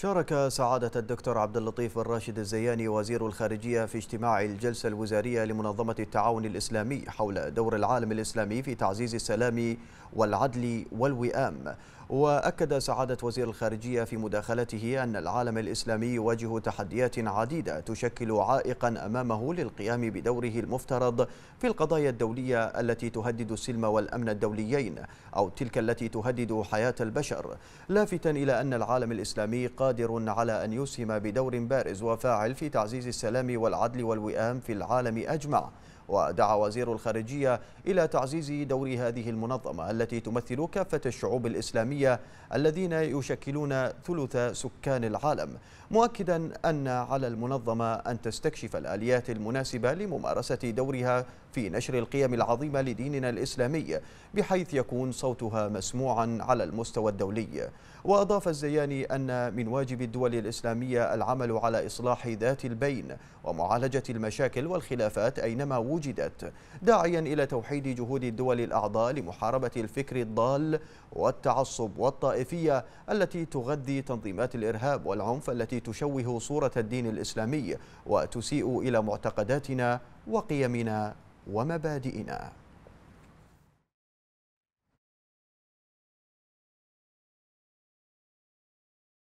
شارك سعادة الدكتور عبد اللطيف الراشد الزياني وزير الخارجية في اجتماع الجلسة الوزارية لمنظمة التعاون الإسلامي حول دور العالم الإسلامي في تعزيز السلام والعدل والوئام وأكد سعادة وزير الخارجية في مداخلته أن العالم الإسلامي يواجه تحديات عديدة تشكل عائقا أمامه للقيام بدوره المفترض في القضايا الدولية التي تهدد السلم والأمن الدوليين أو تلك التي تهدد حياة البشر لافتا إلى أن العالم الإسلامي قادر على أن يسهم بدور بارز وفاعل في تعزيز السلام والعدل والوئام في العالم أجمع ودعا وزير الخارجية إلى تعزيز دور هذه المنظمة التي تمثل كافة الشعوب الإسلامية الذين يشكلون ثلث سكان العالم مؤكدا أن على المنظمة أن تستكشف الآليات المناسبة لممارسة دورها في نشر القيم العظيمة لديننا الإسلامي بحيث يكون صوتها مسموعا على المستوى الدولي وأضاف الزياني أن من واجب الدول الإسلامية العمل على إصلاح ذات البين ومعالجة المشاكل والخلافات أينما وجد وجدت داعيا إلى توحيد جهود الدول الأعضاء لمحاربة الفكر الضال والتعصب والطائفية التي تغذي تنظيمات الإرهاب والعنف التي تشوه صورة الدين الإسلامي وتسيء إلى معتقداتنا وقيمنا ومبادئنا